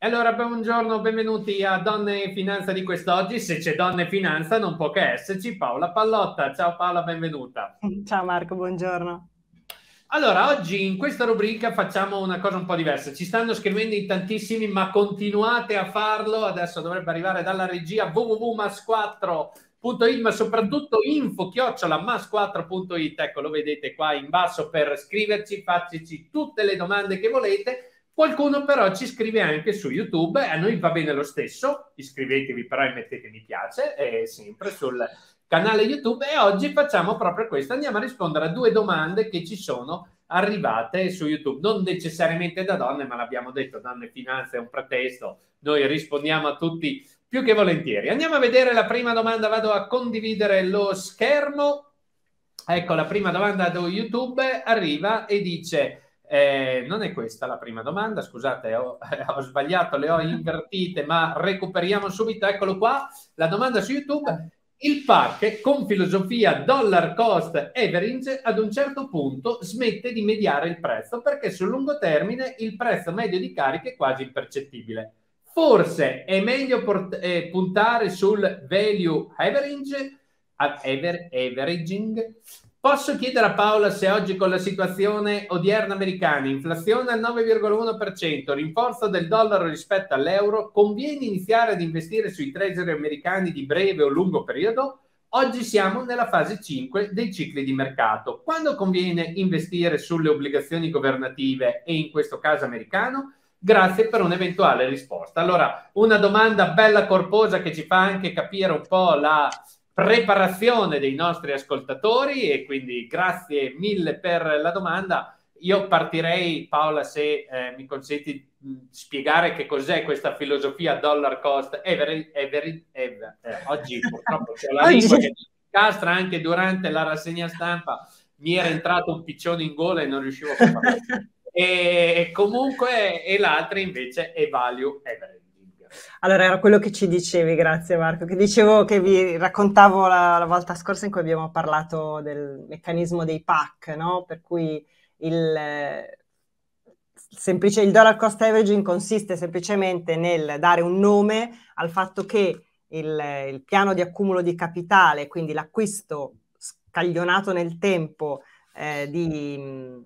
E allora buongiorno, benvenuti a Donne e Finanza di quest'oggi. Se c'è Donne e Finanza non può che esserci Paola Pallotta. Ciao Paola, benvenuta. Ciao Marco, buongiorno. Allora, oggi in questa rubrica facciamo una cosa un po' diversa. Ci stanno scrivendo in tantissimi, ma continuate a farlo. Adesso dovrebbe arrivare dalla regia www.mas4.it, ma soprattutto info-mas4.it. Ecco, lo vedete qua in basso per scriverci, farci tutte le domande che volete Qualcuno però ci scrive anche su YouTube, a noi va bene lo stesso, iscrivetevi però e mettete mi piace, è sempre sul canale YouTube e oggi facciamo proprio questo, andiamo a rispondere a due domande che ci sono arrivate su YouTube, non necessariamente da donne, ma l'abbiamo detto, donne finanze è un pretesto, noi rispondiamo a tutti più che volentieri. Andiamo a vedere la prima domanda, vado a condividere lo schermo. Ecco, la prima domanda da YouTube arriva e dice eh, non è questa la prima domanda, scusate, ho, ho, sbagliato, le ho invertite, ma recuperiamo subito, eccolo qua, la domanda su YouTube. Il PAC con filosofia dollar cost average ad un certo punto smette di mediare il prezzo perché sul lungo termine il prezzo medio di carica è quasi impercettibile. Forse è meglio port- eh, puntare sul value average, aver- averaging Posso chiedere a Paola se oggi con la situazione odierna americana, inflazione al 9,1%, rinforzo del dollaro rispetto all'euro, conviene iniziare ad investire sui treasury americani di breve o lungo periodo? Oggi siamo nella fase 5 dei cicli di mercato. Quando conviene investire sulle obbligazioni governative e in questo caso americano? Grazie per un'eventuale risposta. Allora, una domanda bella corposa che ci fa anche capire un po' la preparazione dei nostri ascoltatori e quindi grazie mille per la domanda. Io partirei, Paola, se eh, mi consenti spiegare che cos'è questa filosofia dollar cost average. average, average. Eh, oggi purtroppo c'è la lingua che castra anche durante la rassegna stampa. Mi era entrato un piccione in gola e non riuscivo a farlo. e, e comunque, e l'altra invece è value average. Allora, era quello che ci dicevi, grazie Marco, che dicevo che vi raccontavo la, la volta scorsa in cui abbiamo parlato del meccanismo dei PAC, no? Per cui il, eh, semplice, il dollar cost averaging consiste semplicemente nel dare un nome al fatto che il, il piano di accumulo di capitale, quindi l'acquisto scaglionato nel tempo eh, di,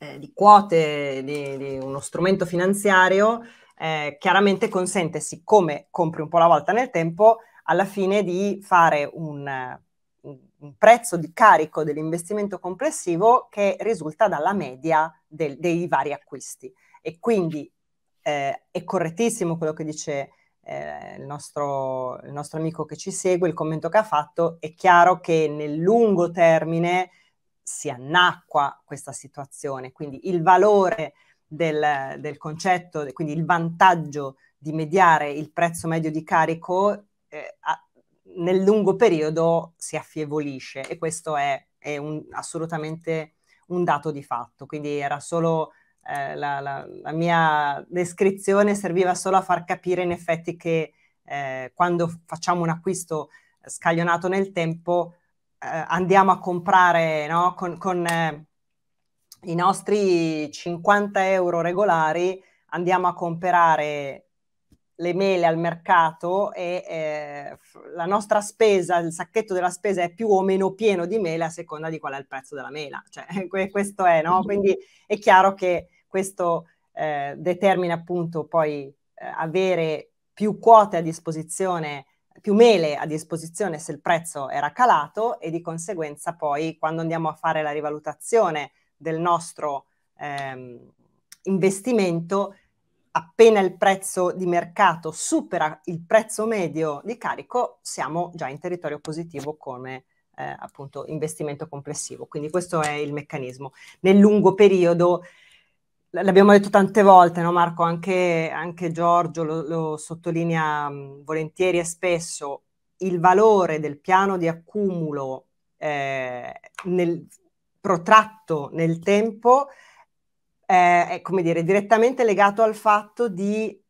eh, di, quote di, di uno strumento finanziario, eh, chiaramente consente, siccome compri un po' alla volta nel tempo, alla fine di fare un, un prezzo di carico dell'investimento complessivo che risulta dalla media del, dei vari acquisti. E quindi eh, è correttissimo quello che dice eh, il, nostro, il, nostro, amico che ci segue, il commento che ha fatto, è chiaro che nel lungo termine si annacqua questa situazione, quindi il valore del, del concetto, quindi il vantaggio di mediare il prezzo medio di carico eh, a, nel lungo periodo si affievolisce e questo è, è un, assolutamente un dato di fatto. Quindi era solo eh, la, la, la, mia descrizione serviva solo a far capire in effetti che eh, quando facciamo un acquisto scaglionato nel tempo eh, andiamo a comprare no? con, con eh, i nostri 50 euro regolari andiamo a comprare le mele al mercato e eh, la nostra spesa, il sacchetto della spesa è più o meno pieno di mele a seconda di qual è il prezzo della mela. Cioè, questo è, no? Mm-hmm. Quindi è chiaro che questo eh, determina appunto poi eh, avere più quote a disposizione, più mele a disposizione se il prezzo era calato e di conseguenza poi quando andiamo a fare la rivalutazione del nostro ehm, investimento, appena il prezzo di mercato supera il prezzo medio di carico, siamo già in territorio positivo come eh, appunto investimento complessivo. Quindi questo è il meccanismo. Nel lungo periodo, l'abbiamo detto tante volte, no Marco, anche, anche Giorgio lo, lo sottolinea mm, volentieri e spesso, il valore del piano di accumulo eh, nel protratto nel tempo eh, è come dire direttamente legato al fatto di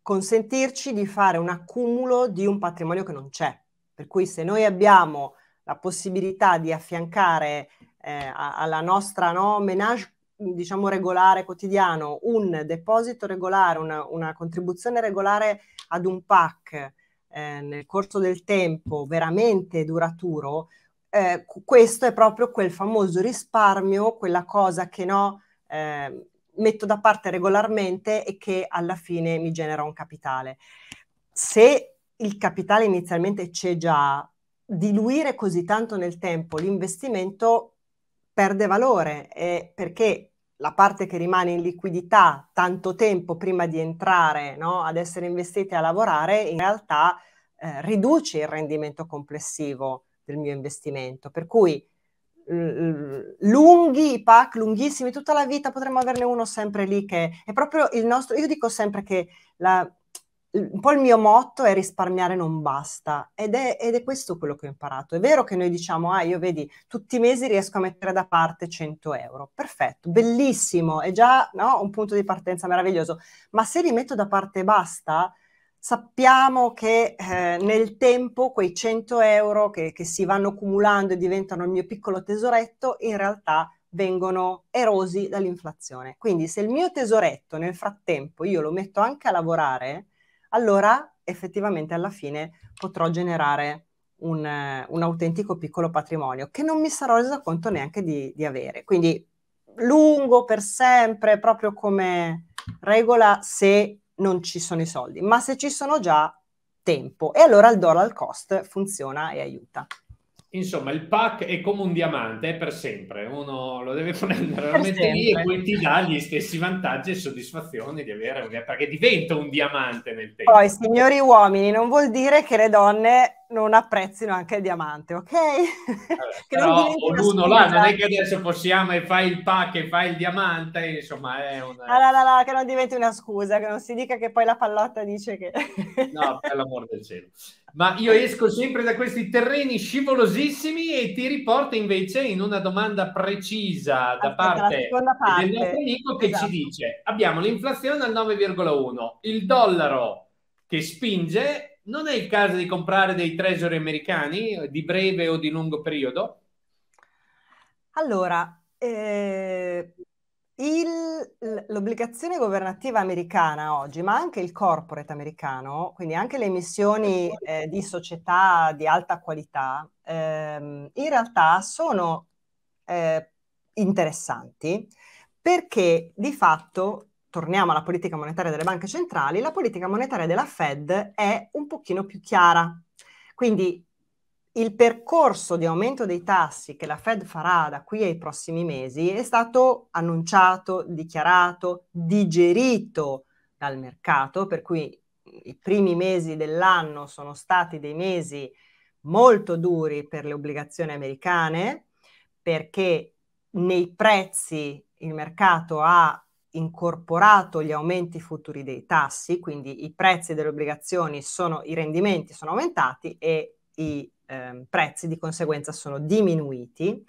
consentirci di fare un accumulo di un patrimonio che non c'è. Per cui se noi abbiamo la possibilità di affiancare eh, alla nostra no, menage diciamo regolare quotidiano un deposito regolare, una, una contribuzione regolare ad un PAC eh, nel corso del tempo veramente duraturo, eh, questo è proprio quel famoso risparmio, quella cosa che no, eh, metto da parte regolarmente e che alla fine mi genera un capitale. Se il capitale inizialmente c'è già, diluire così tanto nel tempo l'investimento perde valore eh, perché la parte che rimane in liquidità tanto tempo prima di entrare no, ad essere investiti a lavorare in realtà eh, riduce il rendimento complessivo del mio investimento. Per cui lunghi i pack, lunghissimi, tutta la vita potremmo averne uno sempre lì che è proprio il nostro, io dico sempre che la, un po' il mio motto è risparmiare non basta ed è, ed è, questo quello che ho imparato. È vero che noi diciamo, ah io vedi, tutti i mesi riesco a mettere da parte 100 euro, perfetto, bellissimo, è già no, un punto di partenza meraviglioso, ma se li metto da parte e basta, Sappiamo che eh, nel tempo quei 100 euro che, che si vanno accumulando e diventano il mio piccolo tesoretto, in realtà vengono erosi dall'inflazione. Quindi se il mio tesoretto nel frattempo io lo metto anche a lavorare, allora effettivamente alla fine potrò generare un, un autentico piccolo patrimonio che non mi sarò resa conto neanche di, di avere. Quindi lungo per sempre, proprio come regola, se non ci sono i soldi, ma se ci sono già, tempo. E allora il dollar cost funziona e aiuta insomma, il pack è come un diamante, è per sempre. Uno lo deve prendere, lo mette lì e poi ti dà gli stessi vantaggi e soddisfazioni di avere, un... perché diventa un diamante nel tempo. Poi, signori uomini, non vuol dire che le donne non apprezzino anche il diamante, ok? Allora, però ognuno là, non è che adesso possiamo e fai il pack e fai il diamante, insomma è una... Ah, là, là, che non diventi una scusa, che non si dica che poi la pallotta dice che... no, per l'amor del cielo. Ma io esco sempre da questi terreni scivolosissimi e ti riporto invece in una domanda precisa da parte, parte, del nostro amico che esatto. ci dice abbiamo l'inflazione al 9,1, il dollaro che spinge, non è il caso di comprare dei treasury americani di breve o di lungo periodo? Allora, eh, il, l'obbligazione governativa americana oggi, ma anche il corporate americano, quindi anche le emissioni eh, di società di alta qualità, ehm, in realtà sono eh, interessanti perché di fatto, torniamo alla politica monetaria delle banche centrali, la politica monetaria della Fed è un pochino più chiara. Quindi il percorso di aumento dei tassi che la Fed farà da qui ai prossimi mesi è stato annunciato, dichiarato, digerito dal mercato, per cui i primi mesi dell'anno sono stati dei mesi molto duri per le obbligazioni americane, perché nei prezzi il mercato ha incorporato gli aumenti futuri dei tassi, quindi i prezzi delle obbligazioni sono, i rendimenti sono aumentati e i eh, prezzi di conseguenza sono diminuiti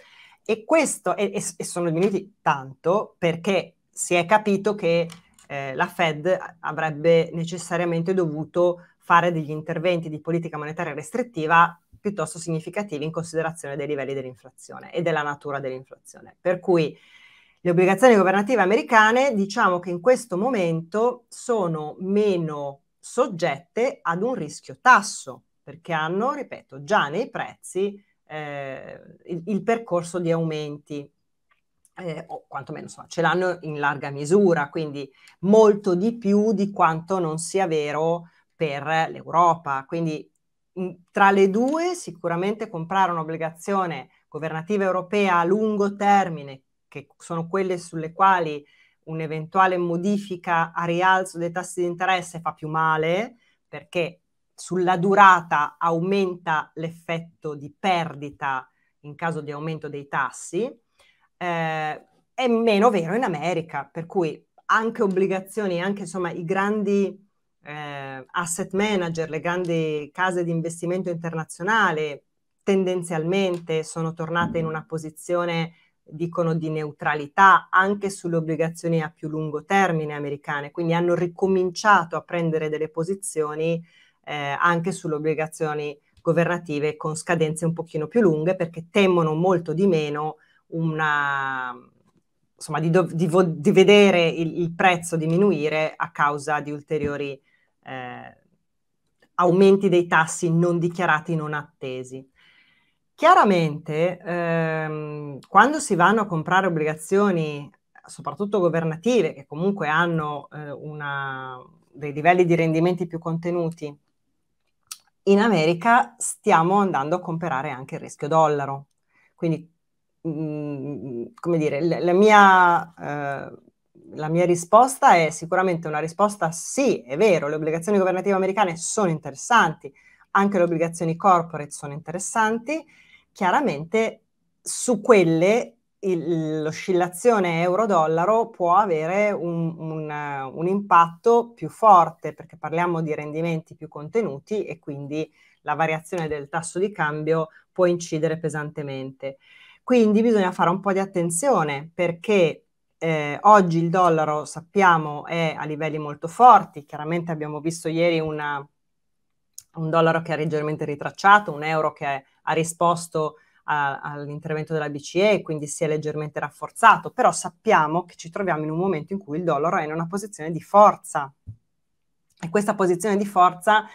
e, questo, e, e sono diminuiti tanto perché si è capito che eh, la Fed avrebbe necessariamente dovuto fare degli interventi di politica monetaria restrittiva piuttosto significativi in considerazione dei livelli dell'inflazione e della natura dell'inflazione. Per cui le obbligazioni governative americane diciamo che in questo momento sono meno soggette ad un rischio tasso, perché hanno, ripeto, già nei prezzi eh, il, il, percorso di aumenti, eh, o quantomeno insomma, ce l'hanno in larga misura, quindi molto di più di quanto non sia vero per l'Europa. Quindi in, tra le due sicuramente comprare un'obbligazione governativa europea a lungo termine, che sono quelle sulle quali un'eventuale modifica a rialzo dei tassi di interesse fa più male, perché sulla durata aumenta l'effetto di perdita in caso di aumento dei tassi, eh, è meno vero in America, per cui anche obbligazioni, anche insomma i grandi eh, asset manager, le grandi case di investimento internazionale tendenzialmente sono tornate in una posizione dicono di neutralità anche sulle obbligazioni a più lungo termine americane, quindi hanno ricominciato a prendere delle posizioni eh, anche sulle obbligazioni governative con scadenze un pochino più lunghe perché temono molto di meno una, insomma, di, do, di, vo, di vedere il, il, prezzo diminuire a causa di ulteriori eh, aumenti dei tassi non dichiarati, non attesi. Chiaramente, ehm, quando si vanno a comprare obbligazioni, soprattutto governative, che comunque hanno eh, una, dei livelli di rendimenti più contenuti, in America stiamo andando a comprare anche il rischio dollaro. Quindi, mh, mm, come dire, la, la, mia, eh, la mia risposta è sicuramente una risposta sì, è vero, le obbligazioni governative americane sono interessanti, anche le obbligazioni corporate sono interessanti, chiaramente su quelle il, l'oscillazione euro-dollaro può avere un, un, un, impatto più forte perché parliamo di rendimenti più contenuti e quindi la variazione del tasso di cambio può incidere pesantemente. Quindi bisogna fare un po' di attenzione perché eh, oggi il dollaro sappiamo è a livelli molto forti, chiaramente abbiamo visto ieri una, un dollaro che ha leggermente ritracciato, un euro che ha risposto a, all'intervento della BCE, quindi si è leggermente rafforzato, però sappiamo che ci troviamo in un momento in cui il dollaro è in una posizione di forza e questa posizione di forza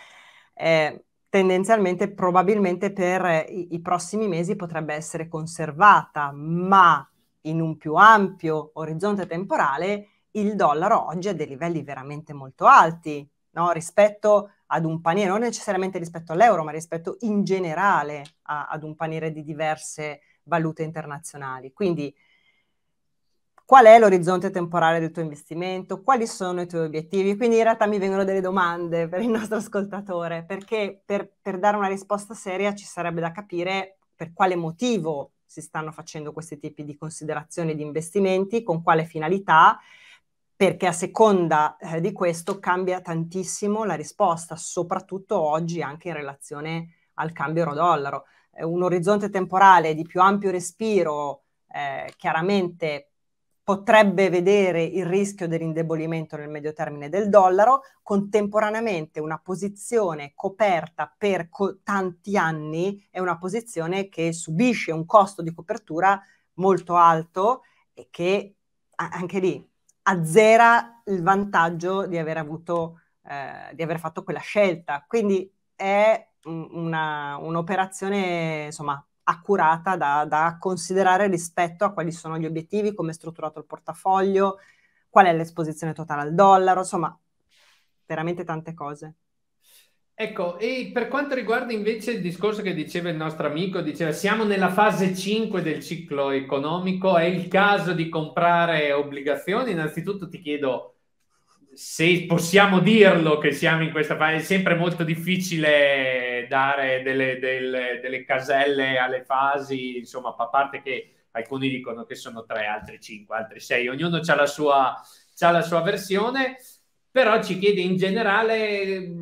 eh, tendenzialmente probabilmente per eh, i, i prossimi mesi potrebbe essere conservata, ma in un più ampio orizzonte temporale il dollaro oggi è a dei livelli veramente molto alti, no? rispetto ad un paniere, non necessariamente rispetto all'euro, ma rispetto in generale a, ad un paniere di diverse valute internazionali. Quindi qual è l'orizzonte temporale del tuo investimento? Quali sono i tuoi obiettivi? Quindi in realtà mi vengono delle domande per il nostro ascoltatore, perché per, per dare una risposta seria ci sarebbe da capire per quale motivo si stanno facendo questi tipi di considerazioni di investimenti, con quale finalità perché a seconda eh, di questo cambia tantissimo la risposta, soprattutto oggi anche in relazione al cambio euro-dollaro. Eh, un orizzonte temporale di più ampio respiro eh, chiaramente potrebbe vedere il rischio dell'indebolimento nel medio termine del dollaro, contemporaneamente una posizione coperta per co- tanti anni è una posizione che subisce un costo di copertura molto alto e che anche lì azzera il vantaggio di aver avuto, eh, di aver fatto quella scelta. Quindi è una, un'operazione, insomma, accurata da, da, considerare rispetto a quali sono gli obiettivi, come è strutturato il portafoglio, qual è l'esposizione totale al dollaro, insomma, veramente tante cose. Ecco, e per quanto riguarda invece il discorso che diceva il nostro amico, diceva siamo nella fase 5 del ciclo economico, è il caso di comprare obbligazioni. Innanzitutto ti chiedo se possiamo dirlo che siamo in questa fase, è sempre molto difficile dare delle, delle, delle caselle alle fasi, insomma, a parte che alcuni dicono che sono tre, altri cinque, altri sei, ognuno ha la sua, ha la sua versione però ci chiede in generale eh,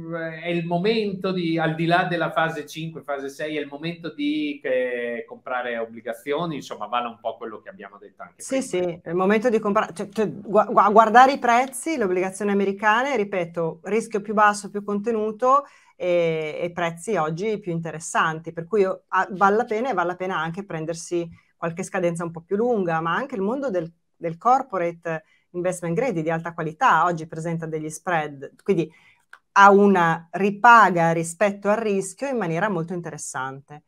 è il momento di, al di là della fase 5, fase 6, è il momento di che, eh, comprare obbligazioni, insomma vale un po' quello che abbiamo detto anche. Sì, prima. sì, è il momento di comprare, cioè, cioè, gu- guardare i prezzi, le obbligazioni americane, ripeto, rischio più basso, più contenuto e, e prezzi oggi più interessanti, per cui a, vale la pena e vale la pena anche prendersi qualche scadenza un po' più lunga, ma anche il mondo del, del corporate investment grade di alta qualità, oggi presenta degli spread, quindi ha una ripaga rispetto al rischio in maniera molto interessante.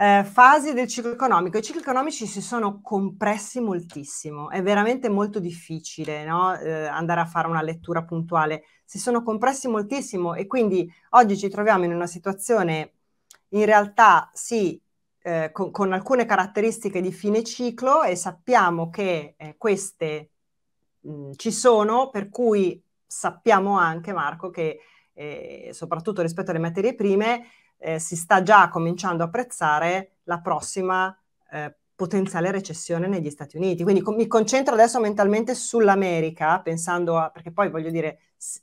Eh, fasi del ciclo economico. I cicli economici si sono compressi moltissimo, è veramente molto difficile no? eh, andare a fare una lettura puntuale. Si sono compressi moltissimo e quindi oggi ci troviamo in una situazione in realtà sì, eh, con, con, alcune caratteristiche di fine ciclo e sappiamo che eh, queste ci sono, per cui sappiamo anche, Marco, che eh, soprattutto rispetto alle materie prime eh, si sta già cominciando a apprezzare la prossima eh, potenziale recessione negli Stati Uniti. Quindi co- mi concentro adesso mentalmente sull'America, pensando a, perché poi voglio dire, s-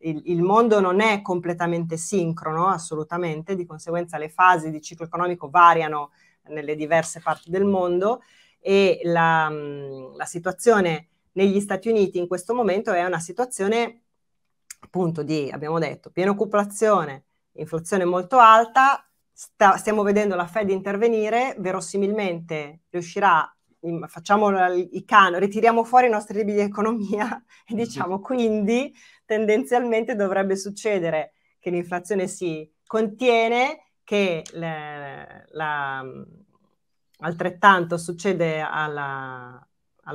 il, il, mondo non è completamente sincrono, assolutamente, di conseguenza le fasi di ciclo economico variano nelle diverse parti del mondo e la, la situazione negli Stati Uniti in questo momento è una situazione appunto di, abbiamo detto, piena occupazione, inflazione molto alta, sta, stiamo vedendo la Fed intervenire, verosimilmente riuscirà, facciamo i cano, ritiriamo fuori i nostri libri di economia e diciamo mm-hmm. quindi tendenzialmente dovrebbe succedere che l'inflazione si contiene, che le, la, mm, altrettanto succede alla,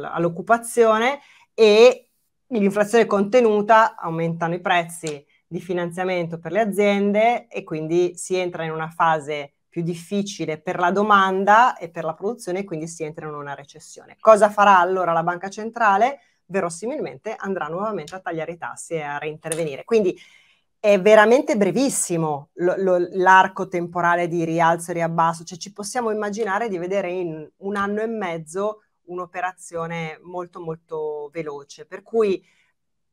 all'occupazione e l'inflazione contenuta aumentano i prezzi di finanziamento per le aziende e quindi si entra in una fase più difficile per la domanda e per la produzione e quindi si entra in una recessione. Cosa farà allora la banca centrale? Verosimilmente andrà nuovamente a tagliare i tassi e a reintervenire. Quindi è veramente brevissimo lo, lo, l'arco temporale di rialzo e riabbasso, cioè ci possiamo immaginare di vedere in un anno e mezzo un'operazione molto molto veloce. Per cui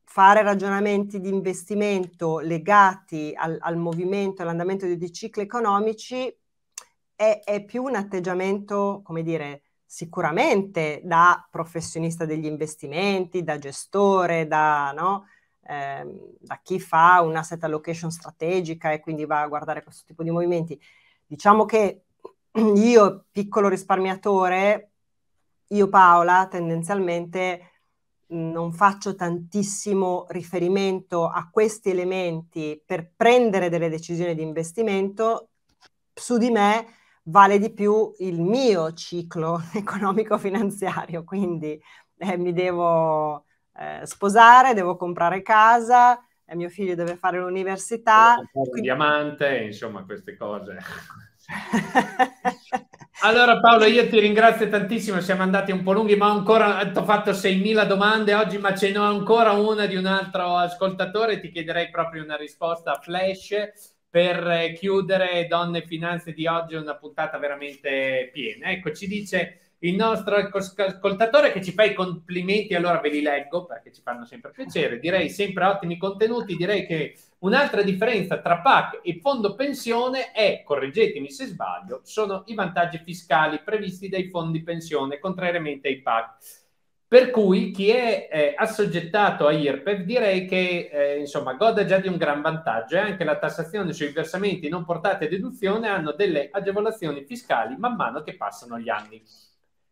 fare ragionamenti di investimento legati al, al movimento, all'andamento dei cicli economici è, è, più un atteggiamento, come dire, sicuramente da professionista degli investimenti, da gestore, da, no, eh, da chi fa un'asset allocation strategica e quindi va a guardare questo tipo di movimenti. Diciamo che io, piccolo risparmiatore, io Paola tendenzialmente non faccio tantissimo riferimento a questi elementi per prendere delle decisioni di investimento, su di me vale di più il mio ciclo economico-finanziario, quindi eh, mi devo eh, sposare, devo comprare casa, eh, mio figlio deve fare l'università. Quindi... Un diamante, insomma, queste cose. Allora Paolo, io ti ringrazio tantissimo, siamo andati un po' lunghi, ma ancora ho fatto 6.000 domande oggi, ma ce n'ho ancora una di un altro ascoltatore, ti chiederei proprio una risposta flash per chiudere Donne e Finanze di oggi, una puntata veramente piena. Ecco, ci dice il nostro ecco, ascoltatore che ci fa i complimenti, allora ve li leggo perché ci fanno sempre piacere, direi sempre ottimi contenuti, direi che Un'altra differenza tra PAC e fondo pensione è, correggetemi se sbaglio, sono i vantaggi fiscali previsti dai fondi pensione, contrariamente ai PAC. Per cui chi è eh, assoggettato a IRPEF direi che eh, insomma, goda già di un gran vantaggio e eh. anche la tassazione sui versamenti non portati a deduzione hanno delle agevolazioni fiscali man mano che passano gli anni.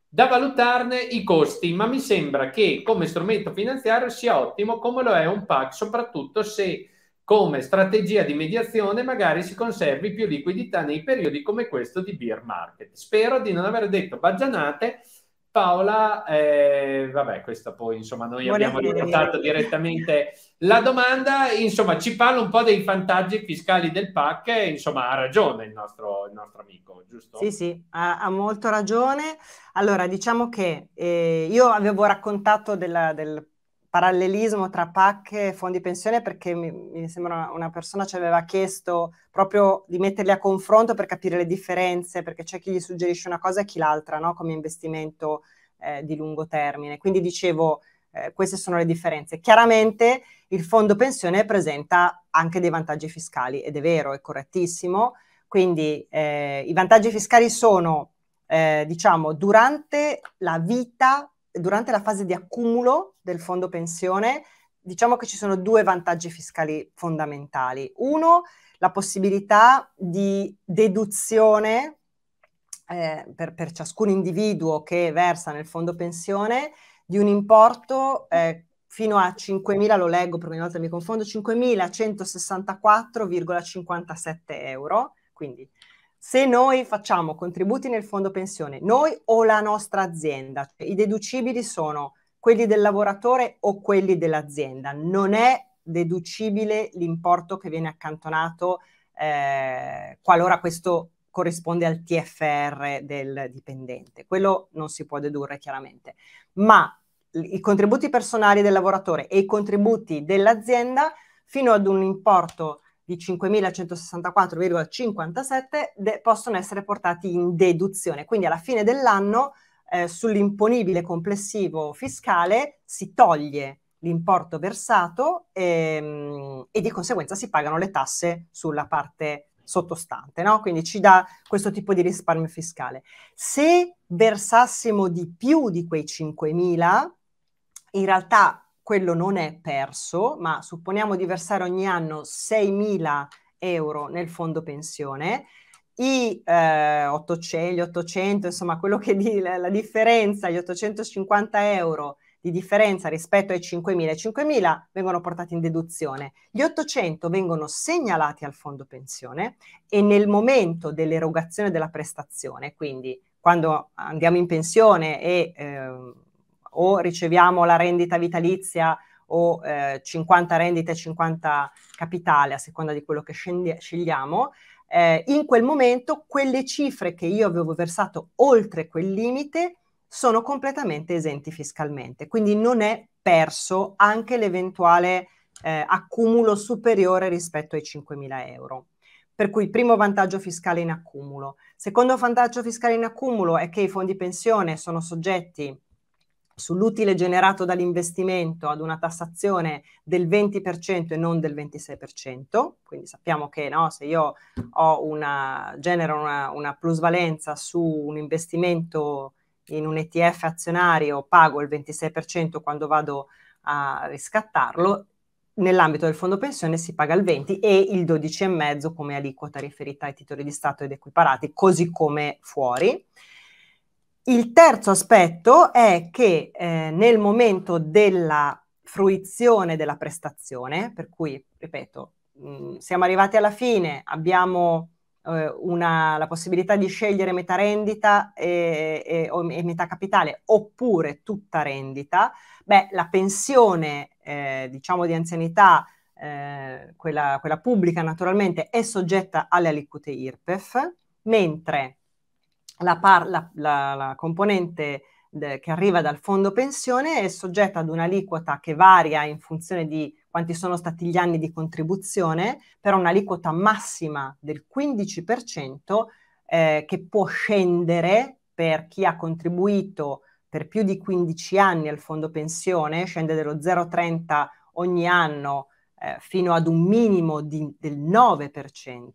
Da valutarne i costi, ma mi sembra che come strumento finanziario sia ottimo come lo è un PAC, soprattutto se come strategia di mediazione magari si conservi più liquidità nei periodi come questo di beer market. Spero di non aver detto baggianate. Paola, eh, vabbè, questo poi insomma noi Buonasera. abbiamo riportato direttamente la domanda, insomma ci parla un po' dei vantaggi fiscali del PAC, insomma ha ragione il nostro, il nostro, amico, giusto? Sì, sì, ha, ha molto ragione. Allora, diciamo che eh, io avevo raccontato della, del parallelismo tra PAC e fondi pensione perché mi, mi sembra una, persona ci aveva chiesto proprio di metterli a confronto per capire le differenze, perché c'è chi gli suggerisce una cosa e chi l'altra no? come investimento eh, di lungo termine. Quindi dicevo, eh, queste sono le differenze. Chiaramente il fondo pensione presenta anche dei vantaggi fiscali ed è vero, è correttissimo. Quindi eh, i vantaggi fiscali sono, eh, diciamo, durante la vita durante la fase di accumulo del fondo pensione, diciamo che ci sono due vantaggi fiscali fondamentali. Uno, la possibilità di deduzione eh, per, per, ciascun individuo che versa nel fondo pensione di un importo eh, fino a 5.000, lo leggo per ogni volta mi confondo, 5.164,57 euro, quindi se noi facciamo contributi nel fondo pensione, noi o la nostra azienda, cioè i deducibili sono quelli del lavoratore o quelli dell'azienda, non è deducibile l'importo che viene accantonato eh, qualora questo corrisponde al TFR del dipendente. Quello non si può dedurre chiaramente, ma i contributi personali del lavoratore e i contributi dell'azienda fino ad un importo di 5.164,57 de- possono essere portati in deduzione. Quindi alla fine dell'anno eh, sull'imponibile complessivo fiscale si toglie l'importo versato e, ehm, e, di conseguenza si pagano le tasse sulla parte sottostante, no? quindi ci dà questo tipo di risparmio fiscale. Se versassimo di più di quei 5.000, in realtà quello non è perso, ma supponiamo di versare ogni anno 6.000 euro nel fondo pensione, i eh, 800, gli 800, insomma quello che di, la, la differenza, gli 850 euro di differenza rispetto ai 5.000. 5.000 vengono portati in deduzione, gli 800 vengono segnalati al fondo pensione e nel momento dell'erogazione della prestazione, quindi quando andiamo in pensione e eh, o riceviamo la rendita vitalizia o eh, 50 rendite e 50 capitale a seconda di quello che scendi- scegliamo, eh, in quel momento quelle cifre che io avevo versato oltre quel limite sono completamente esenti fiscalmente, quindi non è perso anche l'eventuale eh, accumulo superiore rispetto ai 5.000 euro. Per cui primo vantaggio fiscale in accumulo. Secondo vantaggio fiscale in accumulo è che i fondi pensione sono soggetti sull'utile generato dall'investimento ad una tassazione del 20% e non del 26%, quindi sappiamo che no, se io una, genero una, una, plusvalenza su un investimento in un ETF azionario pago il 26% quando vado a riscattarlo, nell'ambito del fondo pensione si paga il 20 e il 12,5 come aliquota riferita ai titoli di Stato ed equiparati, così come fuori. Il terzo aspetto è che eh, nel momento della fruizione della prestazione, per cui, ripeto, mh, mm, siamo arrivati alla fine, abbiamo eh, una, la possibilità di scegliere metà rendita e, e, e, metà capitale oppure tutta rendita, beh, la pensione, eh, diciamo, di anzianità eh, quella, quella, pubblica naturalmente è soggetta alle aliquote IRPEF, mentre la, par, la, la, la componente de, che arriva dal fondo pensione è soggetta ad un'aliquota che varia in funzione di quanti sono stati gli anni di contribuzione, però un'aliquota massima del 15% eh, che può scendere per chi ha contribuito per più di 15 anni al fondo pensione, scende dello 0,30 ogni anno eh, fino ad un minimo di, del 9%,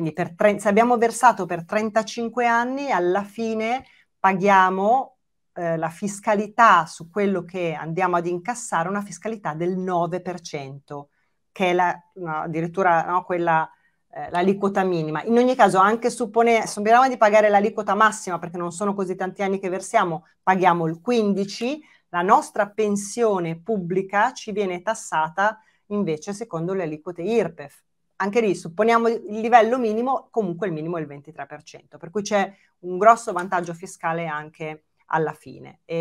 quindi tre, se abbiamo versato per 35 anni, alla fine paghiamo eh, la fiscalità su quello che andiamo ad incassare, una fiscalità del 9%, che è la, no, addirittura no, quella, eh, l'aliquota minima. In ogni caso, anche suppone, supponiamo di pagare l'aliquota massima, perché non sono così tanti anni che versiamo, paghiamo il 15%, la nostra pensione pubblica ci viene tassata invece secondo le aliquote IRPEF anche lì supponiamo il livello minimo, comunque il minimo è il 23%, per cui c'è un grosso vantaggio fiscale anche alla fine. E,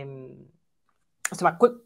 ehm, insomma, que-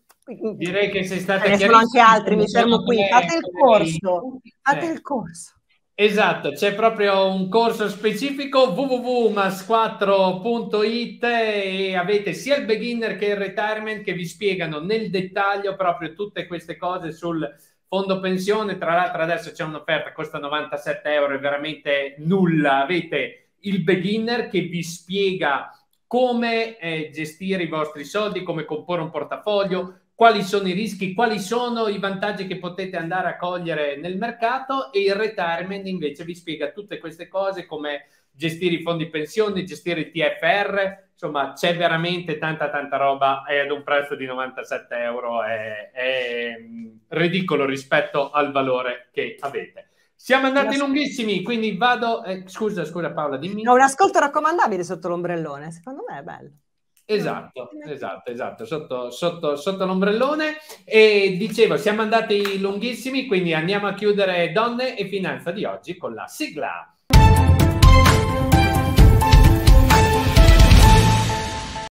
Direi che sei stata eh, sono anche altri, mi fermo qui. Fate il corso, fate il eh. corso. Esatto, c'è proprio un corso specifico www.mas4.it e avete sia il beginner che il retirement che vi spiegano nel dettaglio proprio tutte queste cose sul Fondo pensione, tra l'altro adesso c'è un'offerta, costa 97 euro, è veramente nulla. Avete il beginner che vi spiega come eh, gestire i vostri soldi, come comporre un portafoglio, quali sono i rischi, quali sono i vantaggi che potete andare a cogliere nel mercato e il retirement invece vi spiega tutte queste cose come gestire i fondi pensioni, gestire il TFR, insomma c'è veramente tanta tanta roba e ad un prezzo di 97 euro è, è mm, ridicolo rispetto al valore che avete. Siamo andati lunghissimi, quindi vado. Eh, scusa, scusa Paola, dimmi. No, un ascolto raccomandabile sotto l'ombrellone, secondo me è bello. Esatto, eh, esatto, esatto, sotto, sotto, sotto l'ombrellone. E dicevo, siamo andati lunghissimi, quindi andiamo a chiudere Donne e Finanza di oggi con la sigla.